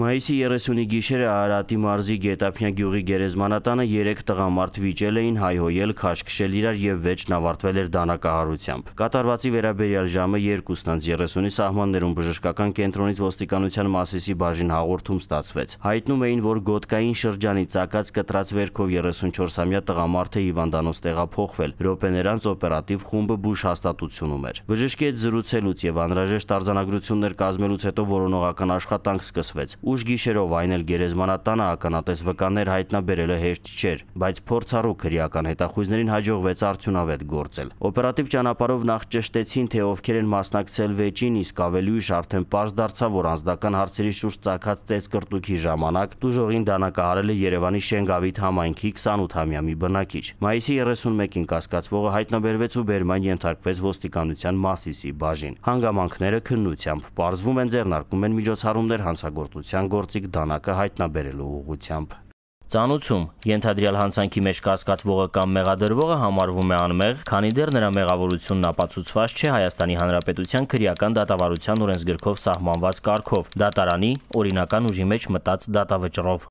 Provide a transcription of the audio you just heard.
Մայիսի 30-ի գիշերը Արարատի մարզի Գետափնյա գյուղի գերեզմանատանը 3 տղամարդ վիճել էին հայհոյել, քաշքշել իրար եւ վեճն ավարտվել էր դանակահարությամբ։ Կատարվածի վերաբերյալ ժամը 2:30-ի սահմաններում բժշկական կենտրոնից ոստիկանության մասիսի բաժին հաղորդում ստացվեց։ Հայտնում էին, որ Գոտկային շրջանի ցակած կտրած վերքով 34-ամյա տղամարդը հիվանդանոց տեղափոխվել։ Ռոպեներանց օպերատիվ խումբը բուժ հաստատությունում էր։ Բժշկի հետ զրուցելուց եւ անհրաժեշտ արձանագրություններ կազմելուց հետո որոնողական աշխատանք սկսվեց Ուշ գիշերով այն էլ գերեզմանատանը ականատես վկաներ հայտնաբերելը հեշտ չէր, բայց փորձառու քրեական հետախույզներին հաջողվեց արդյունավետ գործել։ Օպերատիվ ճանապարհով նախ ճշտեցին, թե ովքեր են մասնակցել վեճին, իսկ ավելի ուշ արդեն պարզ դարձավ, որ անձնական հարցերի շուրջ ցակած ծեսկրտուքի ժամանակ դուժողին դանակահարել է Երևանի Շենգավիթ համայնքի 28-ամյա մի բնակիչ։ Մայիսի 31-ին կասկածվողը հայտնաբերվեց ու բերման ենթարկվեց ոստիկանության Մասիսի բաժին։ Հանգամանքները քննությամբ, պարզվում են ձեռնարկում են միջոցառումներ հանցագործության արտադրության գործիք դանակը հայտնաբերելու ուղղությամբ։ Ծանուցում ենթադրյալ հանցանքի մեջ կասկածվողը կամ մեղադրվողը համարվում է անմեղ, քանի դեռ նրա մեղավորությունն ապացուցված չէ Հայաստանի Հանրապետության քրեական դատավարության օրենսգրքով սահմանված կարգով՝ դատարանի օրինական ուժի մեջ մտած դատավճռով։